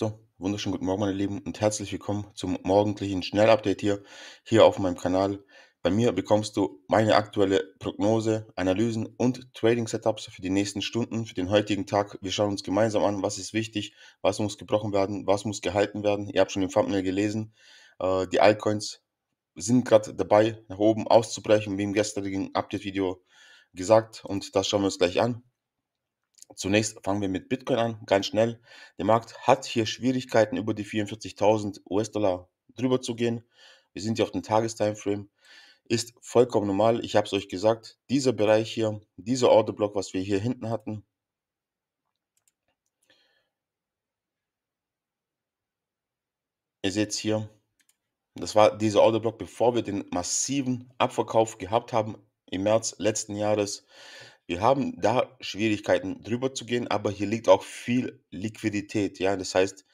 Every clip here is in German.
So, wunderschönen guten Morgen, meine Lieben, und herzlich willkommen zum morgendlichen Schnellupdate hier, hier auf meinem Kanal. Bei mir bekommst du meine aktuelle Prognose, Analysen und Trading-Setups für die nächsten Stunden, für den heutigen Tag. Wir schauen uns gemeinsam an, was ist wichtig, was muss gebrochen werden, was muss gehalten werden. Ihr habt schon im Thumbnail gelesen. Äh, die Altcoins sind gerade dabei, nach oben auszubrechen, wie im gestrigen Update-Video gesagt. Und das schauen wir uns gleich an. Zunächst fangen wir mit Bitcoin an, ganz schnell. Der Markt hat hier Schwierigkeiten, über die 44.000 US-Dollar drüber zu gehen. Wir sind hier auf dem Tagestimeframe. Ist vollkommen normal. Ich habe es euch gesagt. Dieser Bereich hier, dieser Orderblock, was wir hier hinten hatten, ihr seht es hier, das war dieser Orderblock, bevor wir den massiven Abverkauf gehabt haben im März letzten Jahres. Wir haben da Schwierigkeiten, drüber zu gehen, aber hier liegt auch viel Liquidität. Ja, das heißt,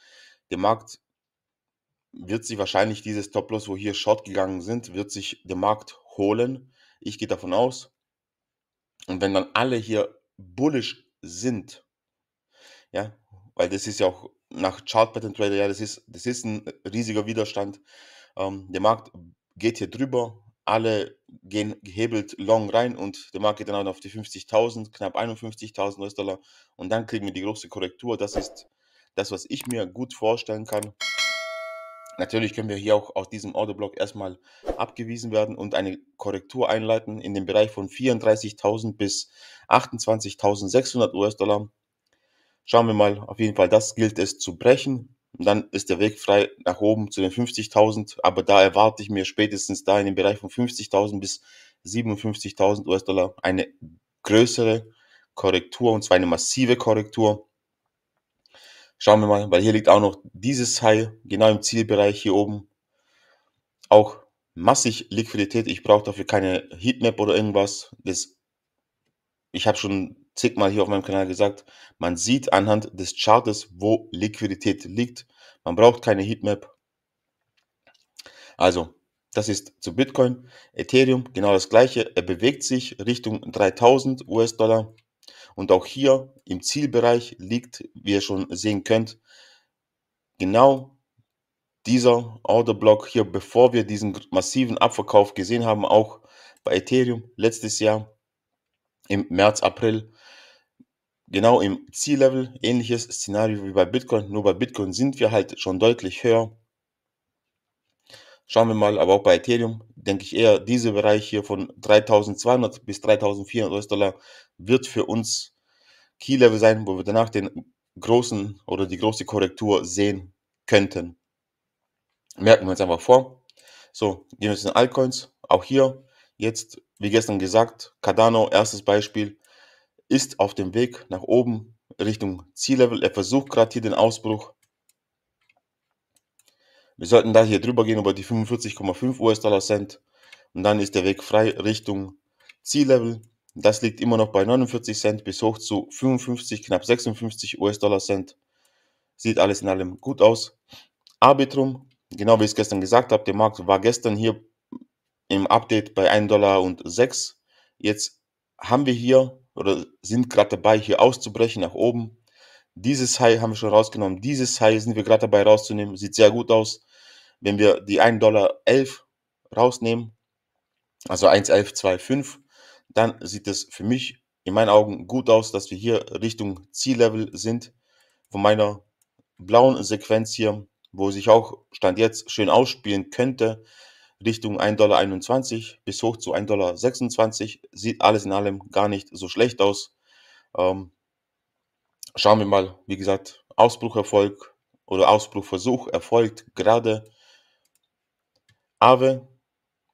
der Markt wird sich wahrscheinlich dieses top loss wo hier Short gegangen sind, wird sich der Markt holen. Ich gehe davon aus. Und wenn dann alle hier bullisch sind, ja, weil das ist ja auch nach Chart Pattern Trader, ja, das ist, das ist ein riesiger Widerstand. Ähm, der Markt geht hier drüber, alle gehen gehebelt long rein und der Markt geht dann auf die 50.000, knapp 51.000 US-Dollar und dann kriegen wir die große Korrektur. Das ist das, was ich mir gut vorstellen kann. Natürlich können wir hier auch aus diesem Orderblock erstmal abgewiesen werden und eine Korrektur einleiten in dem Bereich von 34.000 bis 28.600 US-Dollar. Schauen wir mal, auf jeden Fall, das gilt es zu brechen. Und dann ist der Weg frei nach oben zu den 50.000. Aber da erwarte ich mir spätestens da in dem Bereich von 50.000 bis 57.000 US-Dollar eine größere Korrektur und zwar eine massive Korrektur. Schauen wir mal, weil hier liegt auch noch dieses High genau im Zielbereich hier oben. Auch massig Liquidität. Ich brauche dafür keine Heatmap oder irgendwas. Das, ich habe schon zigmal hier auf meinem Kanal gesagt, man sieht anhand des Chartes, wo Liquidität liegt. Man braucht keine Heatmap. Also, das ist zu Bitcoin. Ethereum genau das gleiche. Er bewegt sich Richtung 3000 US-Dollar. Und auch hier im Zielbereich liegt, wie ihr schon sehen könnt, genau dieser Orderblock hier, bevor wir diesen massiven Abverkauf gesehen haben, auch bei Ethereum letztes Jahr im März, April genau im Ziellevel, ähnliches Szenario wie bei Bitcoin, nur bei Bitcoin sind wir halt schon deutlich höher. Schauen wir mal, aber auch bei Ethereum denke ich eher, dieser Bereich hier von 3200 bis 3400 US-Dollar wird für uns Key-Level sein, wo wir danach den großen oder die große Korrektur sehen könnten. Merken wir uns einfach vor. So, gehen wir zu den Altcoins. Auch hier, jetzt, wie gestern gesagt, Cardano, erstes Beispiel, ist auf dem Weg nach oben Richtung Ziellevel. Er versucht gerade hier den Ausbruch. Wir sollten da hier drüber gehen über die 45,5 US-Dollar Cent. Und dann ist der Weg frei Richtung Ziellevel. Das liegt immer noch bei 49 Cent bis hoch zu 55, knapp 56 US-Dollar Cent. Sieht alles in allem gut aus. Arbitrum, genau wie ich es gestern gesagt habe, der Markt war gestern hier im Update bei 1,06 Dollar Jetzt haben wir hier oder sind gerade dabei, hier auszubrechen nach oben. Dieses High haben wir schon rausgenommen. Dieses High sind wir gerade dabei rauszunehmen. Sieht sehr gut aus. Wenn wir die 1,11 Dollar rausnehmen, also 1,1125, dann sieht es für mich in meinen Augen gut aus, dass wir hier Richtung Ziellevel sind von meiner blauen Sequenz hier, wo sich auch Stand jetzt schön ausspielen könnte. Richtung 1,21 Dollar bis hoch zu 1,26 Dollar. Sieht alles in allem gar nicht so schlecht aus. Ähm, schauen wir mal, wie gesagt, Ausbrucherfolg oder Ausbruchversuch erfolgt gerade. Aave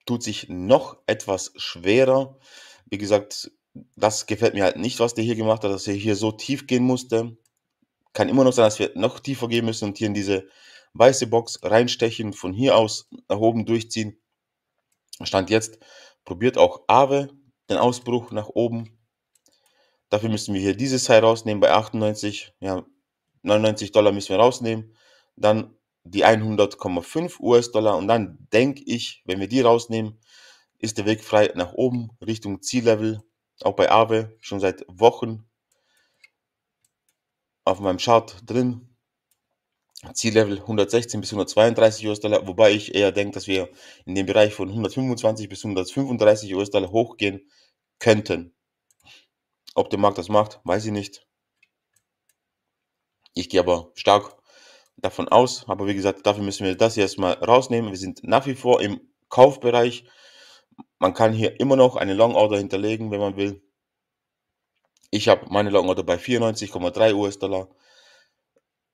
tut sich noch etwas schwerer. Wie gesagt, das gefällt mir halt nicht, was der hier gemacht hat, dass er hier so tief gehen musste. Kann immer noch sein, dass wir noch tiefer gehen müssen und hier in diese weiße Box reinstechen, von hier aus nach oben durchziehen. Stand jetzt probiert auch Aave den Ausbruch nach oben. Dafür müssen wir hier dieses High rausnehmen bei 98, ja, 99 Dollar müssen wir rausnehmen. Dann die 100,5 US-Dollar und dann denke ich, wenn wir die rausnehmen, ist der Weg frei nach oben Richtung Ziellevel. Auch bei Aave schon seit Wochen auf meinem Chart drin. Ziellevel 116 bis 132 US-Dollar, wobei ich eher denke, dass wir in den Bereich von 125 bis 135 US-Dollar hochgehen könnten. Ob der Markt das macht, weiß ich nicht. Ich gehe aber stark davon aus, aber wie gesagt, dafür müssen wir das hier erstmal rausnehmen. Wir sind nach wie vor im Kaufbereich. Man kann hier immer noch eine Long Order hinterlegen, wenn man will. Ich habe meine Long Order bei 94,3 US-Dollar.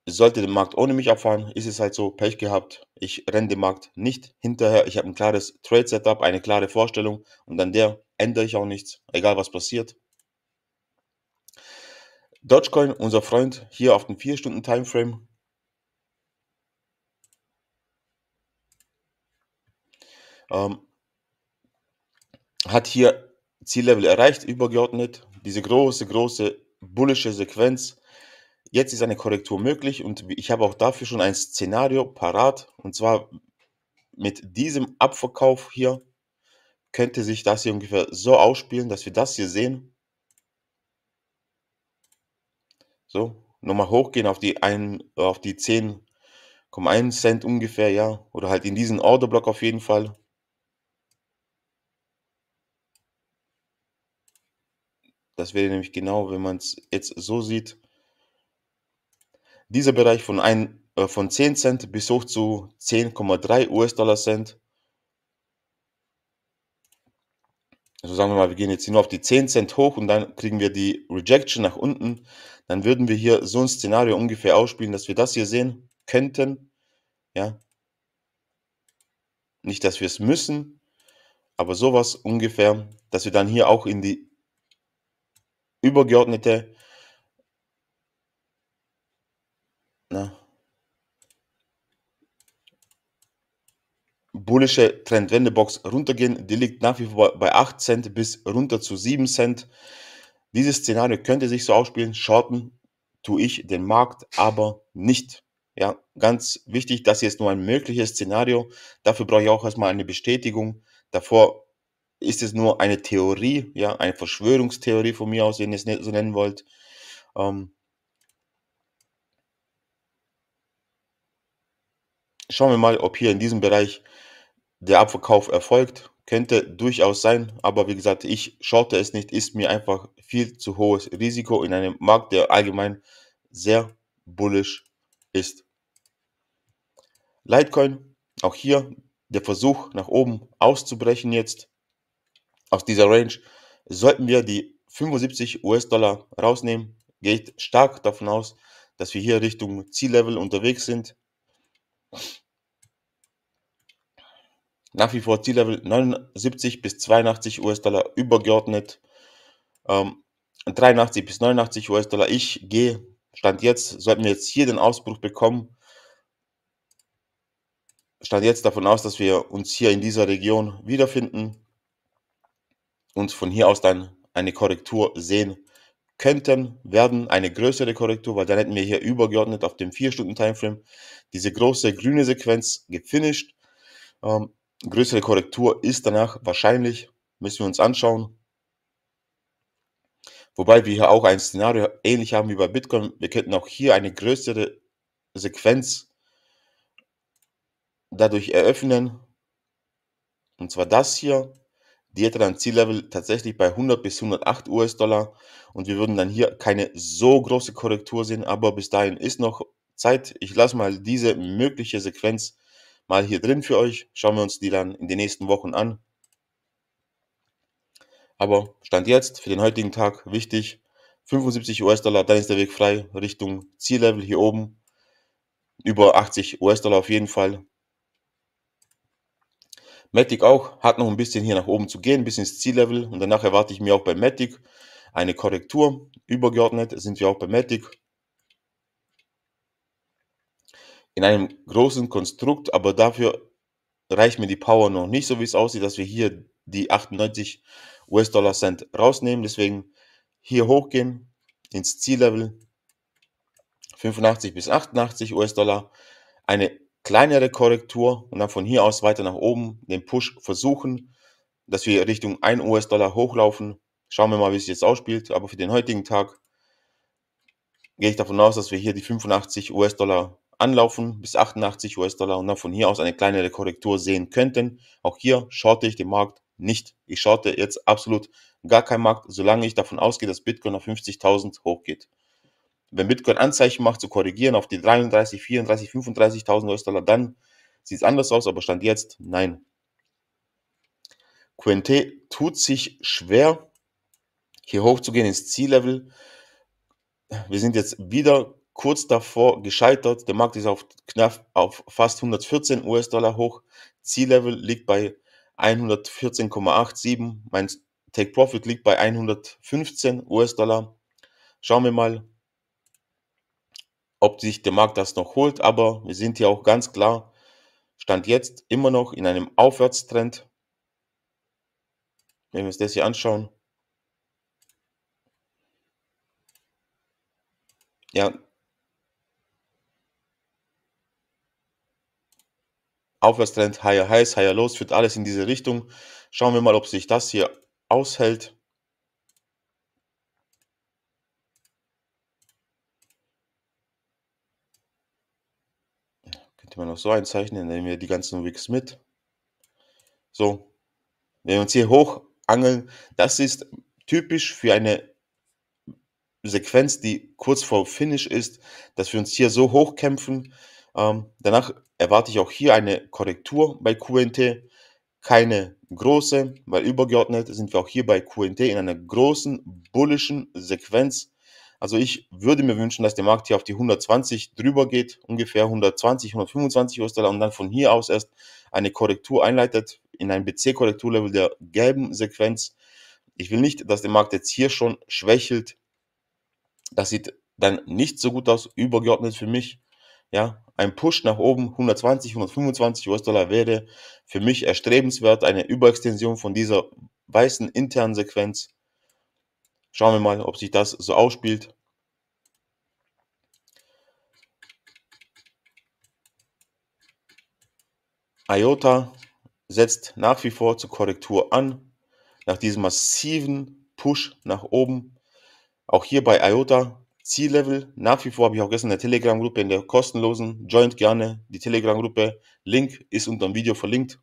Sollte der Markt ohne mich abfahren, ist es halt so, Pech gehabt. Ich renne dem Markt nicht hinterher. Ich habe ein klares Trade-Setup, eine klare Vorstellung und an der ändere ich auch nichts, egal was passiert. Dogecoin, unser Freund, hier auf dem 4-Stunden-Timeframe. Ähm, hat hier Ziellevel erreicht, übergeordnet. Diese große, große bullische Sequenz Jetzt ist eine Korrektur möglich und ich habe auch dafür schon ein Szenario parat. Und zwar mit diesem Abverkauf hier könnte sich das hier ungefähr so ausspielen, dass wir das hier sehen. So, nochmal hochgehen auf die, die 10,1 Cent ungefähr, ja. Oder halt in diesen Orderblock auf jeden Fall. Das wäre nämlich genau, wenn man es jetzt so sieht, dieser Bereich von, ein, äh, von 10 Cent bis hoch zu 10,3 US-Dollar Cent. Also sagen wir mal, wir gehen jetzt hier nur auf die 10 Cent hoch und dann kriegen wir die Rejection nach unten. Dann würden wir hier so ein Szenario ungefähr ausspielen, dass wir das hier sehen könnten. Ja. Nicht, dass wir es müssen, aber sowas ungefähr, dass wir dann hier auch in die übergeordnete Ne? bullische Trendwendebox runtergehen. Die liegt nach wie vor bei 8 Cent bis runter zu 7 Cent. Dieses Szenario könnte sich so ausspielen. Shorten tue ich den Markt aber nicht. Ja, ganz wichtig, das hier ist nur ein mögliches Szenario. Dafür brauche ich auch erstmal eine Bestätigung. Davor ist es nur eine Theorie, ja, eine Verschwörungstheorie von mir aus, wenn ihr es ne-, so nennen wollt. Ähm, Schauen wir mal, ob hier in diesem Bereich der Abverkauf erfolgt. Könnte durchaus sein, aber wie gesagt, ich schaute es nicht, ist mir einfach viel zu hohes Risiko in einem Markt, der allgemein sehr bullisch ist. Litecoin, auch hier der Versuch nach oben auszubrechen jetzt aus dieser Range. Sollten wir die 75 US-Dollar rausnehmen, geht stark davon aus, dass wir hier Richtung Ziellevel unterwegs sind. Nach wie vor Ziellevel 79 bis 82 US-Dollar übergeordnet. Ähm, 83 bis 89 US-Dollar. Ich gehe, Stand jetzt, sollten wir jetzt hier den Ausbruch bekommen, Stand jetzt davon aus, dass wir uns hier in dieser Region wiederfinden und von hier aus dann eine Korrektur sehen könnten, werden eine größere Korrektur, weil dann hätten wir hier übergeordnet auf dem 4-Stunden-Timeframe diese große grüne Sequenz gefinisht. Ähm, größere Korrektur ist danach wahrscheinlich, müssen wir uns anschauen. Wobei wir hier auch ein Szenario ähnlich haben wie bei Bitcoin. Wir könnten auch hier eine größere Sequenz dadurch eröffnen. Und zwar das hier. Die hätte dann Ziellevel tatsächlich bei 100 bis 108 US-Dollar und wir würden dann hier keine so große Korrektur sehen, aber bis dahin ist noch Zeit. Ich lasse mal diese mögliche Sequenz mal hier drin für euch. Schauen wir uns die dann in den nächsten Wochen an. Aber Stand jetzt für den heutigen Tag wichtig, 75 US-Dollar, dann ist der Weg frei Richtung Ziellevel hier oben. Über 80 US-Dollar auf jeden Fall. Matic auch hat noch ein bisschen hier nach oben zu gehen, ein bisschen ins Ziellevel und danach erwarte ich mir auch bei Matic eine Korrektur. Übergeordnet sind wir auch bei Matic. In einem großen Konstrukt, aber dafür reicht mir die Power noch nicht, so wie es aussieht, dass wir hier die 98 US-Dollar Cent rausnehmen. Deswegen hier hochgehen ins Ziellevel 85 bis 88 US-Dollar. Eine kleinere Korrektur und dann von hier aus weiter nach oben den Push versuchen, dass wir Richtung 1 US-Dollar hochlaufen. Schauen wir mal, wie es jetzt ausspielt. Aber für den heutigen Tag gehe ich davon aus, dass wir hier die 85 US-Dollar anlaufen bis 88 US-Dollar und dann von hier aus eine kleinere Korrektur sehen könnten. Auch hier shorte ich den Markt nicht. Ich shorte jetzt absolut gar keinen Markt, solange ich davon ausgehe, dass Bitcoin auf 50.000 hochgeht. Wenn Bitcoin Anzeichen macht, zu korrigieren auf die 33, 34, 35.000 US-Dollar, dann sieht es anders aus, aber Stand jetzt, nein. Quente tut sich schwer, hier hochzugehen ins Ziellevel. Wir sind jetzt wieder kurz davor gescheitert. Der Markt ist auf knapp auf fast 114 US-Dollar hoch. Ziellevel liegt bei 114,87. Mein Take Profit liegt bei 115 US-Dollar. Schauen wir mal, ob sich der Markt das noch holt, aber wir sind ja auch ganz klar, Stand jetzt immer noch in einem Aufwärtstrend. Wenn wir uns das hier anschauen. Ja. Aufwärtstrend, higher highs, higher lows, führt alles in diese Richtung. Schauen wir mal, ob sich das hier aushält. Könnte man auch so einzeichnen, nehmen wir die ganzen Wicks mit. So. Wenn wir uns hier hoch angeln, das ist typisch für eine Sequenz, die kurz vor Finish ist, dass wir uns hier so hochkämpfen. Ähm, danach erwarte ich auch hier eine Korrektur bei QNT. Keine große, weil übergeordnet sind wir auch hier bei QNT in einer großen bullischen Sequenz also ich würde mir wünschen, dass der Markt hier auf die 120 drüber geht, ungefähr 120, 125 US-Dollar und dann von hier aus erst eine Korrektur einleitet in ein BC-Korrekturlevel der gelben Sequenz. Ich will nicht, dass der Markt jetzt hier schon schwächelt. Das sieht dann nicht so gut aus, übergeordnet für mich. Ja, ein Push nach oben 120, 125 US-Dollar wäre für mich erstrebenswert, eine Überextension von dieser weißen internen Sequenz. Schauen wir mal, ob sich das so ausspielt. IOTA setzt nach wie vor zur Korrektur an, nach diesem massiven Push nach oben. Auch hier bei IOTA Ziellevel, nach wie vor habe ich auch gestern in der Telegram-Gruppe, in der kostenlosen, joint gerne die Telegram-Gruppe, Link ist unter dem Video verlinkt.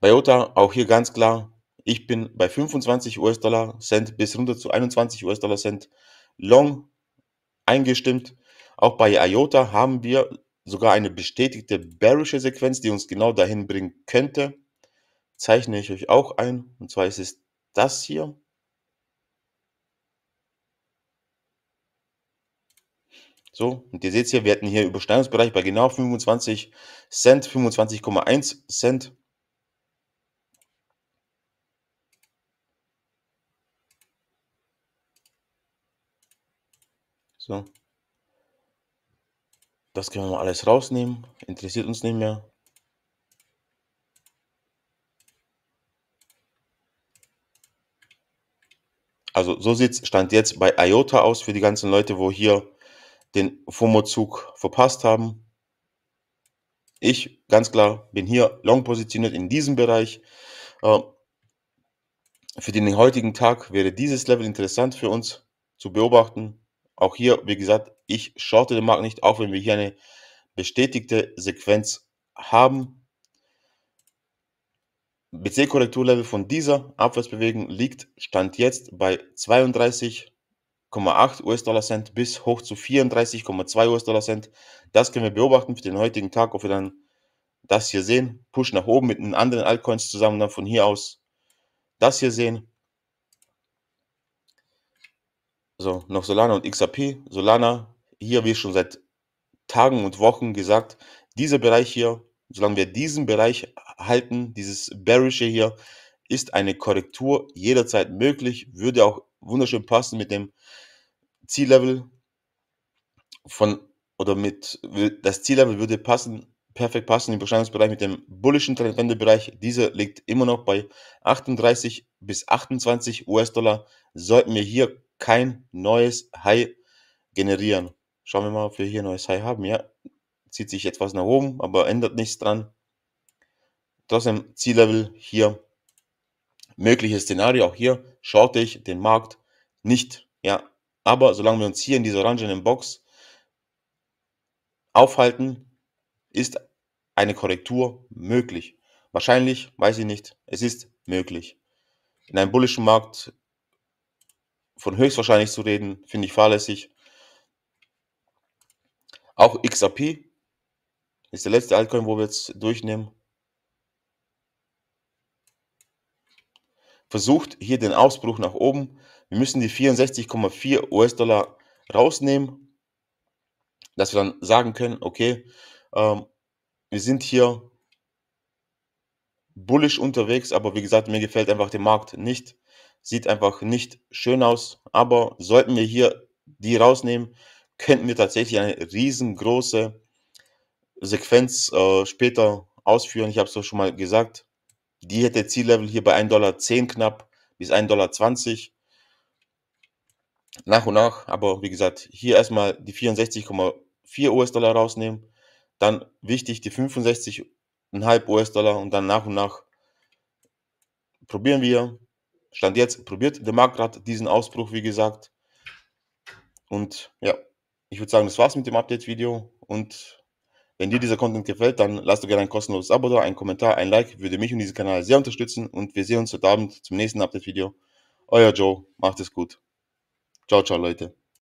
Bei IOTA auch hier ganz klar ich bin bei 25 US-Dollar Cent bis runter zu 21 US-Dollar Cent long eingestimmt. Auch bei IOTA haben wir sogar eine bestätigte bearische Sequenz, die uns genau dahin bringen könnte. Zeichne ich euch auch ein. Und zwar ist es das hier. So, und ihr seht es hier, wir hatten hier Übersteigungsbereich bei genau 25 Cent, 25,1 Cent. So. Das können wir mal alles rausnehmen. Interessiert uns nicht mehr. Also so sieht es Stand jetzt bei IOTA aus für die ganzen Leute, wo hier den FOMO-Zug verpasst haben. Ich ganz klar bin hier long positioniert in diesem Bereich. Ähm, für den heutigen Tag wäre dieses Level interessant für uns zu beobachten. Auch hier, wie gesagt, ich shorte den Markt nicht, auch wenn wir hier eine bestätigte Sequenz haben. BC-Korrekturlevel von dieser Abwärtsbewegung liegt Stand jetzt bei 32,8 US-Dollar Cent bis hoch zu 34,2 US-Dollar Cent. Das können wir beobachten für den heutigen Tag, ob wir dann das hier sehen. Push nach oben mit den anderen Altcoins zusammen, dann von hier aus das hier sehen. So, noch Solana und XRP. Solana, hier wie schon seit Tagen und Wochen gesagt, dieser Bereich hier, solange wir diesen Bereich halten, dieses Bearische hier, ist eine Korrektur jederzeit möglich, würde auch wunderschön passen mit dem Ziellevel von oder mit das Ziellevel würde passen, perfekt passen im Überschneidungsbereich mit dem bullischen Trendwendebereich. Dieser liegt immer noch bei 38 bis 28 US-Dollar. Sollten wir hier kein neues High generieren. Schauen wir mal, ob wir hier ein neues High haben. Ja, zieht sich etwas nach oben, aber ändert nichts dran. Trotzdem Ziellevel hier. Mögliches Szenario, auch hier Schaute ich den Markt nicht. Ja, aber solange wir uns hier in dieser orangenen Box aufhalten, ist eine Korrektur möglich. Wahrscheinlich, weiß ich nicht, es ist möglich. In einem bullischen Markt von höchstwahrscheinlich zu reden, finde ich fahrlässig. Auch XRP ist der letzte Altcoin, wo wir jetzt durchnehmen. Versucht hier den Ausbruch nach oben. Wir müssen die 64,4 US-Dollar rausnehmen, dass wir dann sagen können, okay, ähm, wir sind hier bullisch unterwegs, aber wie gesagt, mir gefällt einfach der Markt nicht. Sieht einfach nicht schön aus, aber sollten wir hier die rausnehmen, könnten wir tatsächlich eine riesengroße Sequenz äh, später ausführen. Ich habe es doch schon mal gesagt. Die hätte Ziellevel hier bei 1,10 Dollar knapp bis 1,20 Dollar. Nach und nach, aber wie gesagt, hier erstmal die 64,4 US-Dollar rausnehmen. Dann wichtig die 65,5 US-Dollar und dann nach und nach probieren wir Stand jetzt probiert der Markt gerade diesen Ausbruch, wie gesagt. Und ja, ich würde sagen, das war's mit dem Update-Video. Und wenn dir dieser Content gefällt, dann lass doch gerne ein kostenloses Abo da, einen Kommentar, ein Like, würde mich und diesen Kanal sehr unterstützen. Und wir sehen uns heute Abend zum nächsten Update-Video. Euer Joe, macht es gut. Ciao, ciao, Leute.